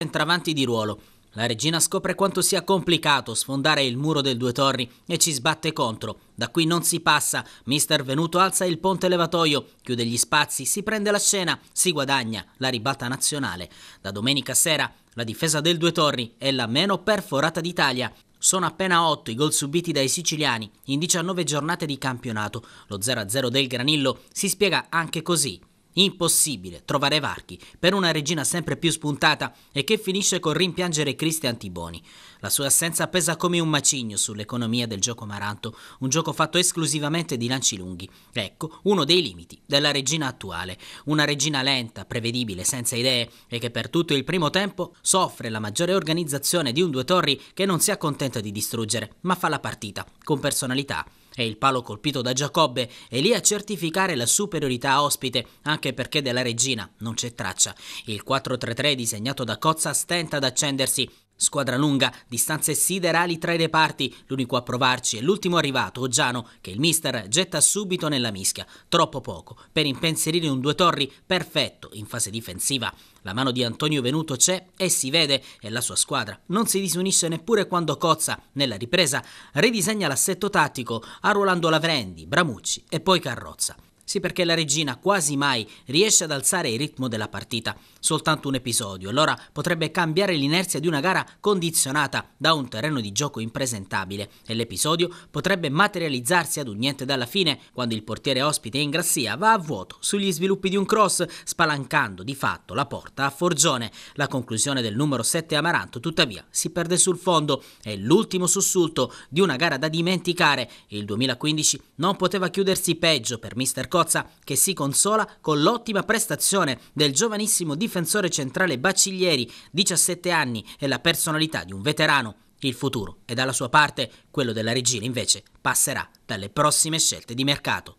centravanti di ruolo. La regina scopre quanto sia complicato sfondare il muro del Due Torri e ci sbatte contro. Da qui non si passa, mister Venuto alza il ponte levatoio, chiude gli spazi, si prende la scena, si guadagna la ribalta nazionale. Da domenica sera la difesa del Due Torri è la meno perforata d'Italia. Sono appena 8 i gol subiti dai siciliani in 19 giornate di campionato. Lo 0-0 del Granillo si spiega anche così. Impossibile trovare varchi per una regina sempre più spuntata e che finisce col rimpiangere Cristian Tiboni. La sua assenza pesa come un macigno sull'economia del gioco Maranto, un gioco fatto esclusivamente di lanci lunghi. Ecco, uno dei limiti della regina attuale, una regina lenta, prevedibile, senza idee e che per tutto il primo tempo soffre la maggiore organizzazione di un due torri che non si accontenta di distruggere, ma fa la partita, con personalità. È il palo colpito da Giacobbe e lì a certificare la superiorità ospite, anche perché della regina non c'è traccia. Il 4-3-3 disegnato da Cozza stenta ad accendersi, Squadra lunga, distanze siderali tra i reparti, l'unico a provarci è l'ultimo arrivato, Oggiano, che il mister getta subito nella mischia. Troppo poco per impensierire un due torri perfetto in fase difensiva. La mano di Antonio Venuto c'è e si vede e la sua squadra non si disunisce neppure quando Cozza, nella ripresa, ridisegna l'assetto tattico arruolando Lavrendi, Bramucci e poi Carrozza. Sì, perché la regina quasi mai riesce ad alzare il ritmo della partita, soltanto un episodio. Allora potrebbe cambiare l'inerzia di una gara condizionata da un terreno di gioco impresentabile e l'episodio potrebbe materializzarsi ad un niente dalla fine, quando il portiere ospite in grassia va a vuoto sugli sviluppi di un cross, spalancando di fatto la porta a Forgione. La conclusione del numero 7 Amaranto, tuttavia, si perde sul fondo. È l'ultimo sussulto di una gara da dimenticare. Il 2015 non poteva chiudersi peggio per Mr. Costa Scozia che si consola con l'ottima prestazione del giovanissimo difensore centrale Baciglieri, 17 anni, e la personalità di un veterano. Il futuro è dalla sua parte, quello della regina invece passerà dalle prossime scelte di mercato.